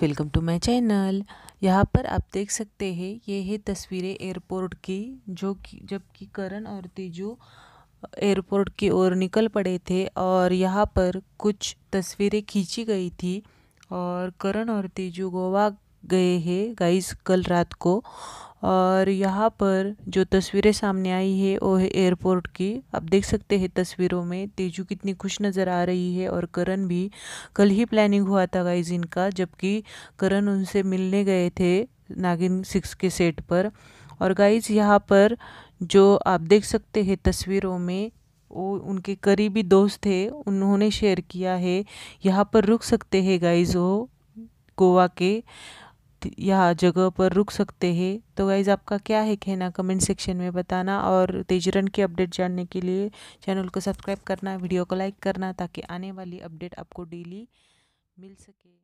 welcome to my channel यहाँ पर आप देख सकते हैं ये है तस्वीरें एयरपोर्ट की जो कि जबकि करण और तेजू एयरपोर्ट की ओर निकल पड़े थे और यहाँ पर कुछ तस्वीरें खींची गई थी और करण और तेजू गोवा गए हैं गाइस कल रात को और यहाँ पर जो तस्वीरें सामने आई है वो है एयरपोर्ट की आप देख सकते हैं तस्वीरों में तेजू कितनी खुश नज़र आ रही है और करण भी कल ही प्लानिंग हुआ था गाइज इनका जबकि करण उनसे मिलने गए थे नागिन सिक्स के सेट पर और गाइज यहाँ पर जो आप देख सकते हैं तस्वीरों में वो उनके करीबी दोस्त थे उन्होंने शेयर किया है यहाँ पर रुक सकते हैं गाइज वो गोवा के या जगह पर रुक सकते हैं तो गाइज़ आपका क्या है कहना कमेंट सेक्शन में बताना और तेजरन की अपडेट जानने के लिए चैनल को सब्सक्राइब करना वीडियो को लाइक करना ताकि आने वाली अपडेट आपको डेली मिल सके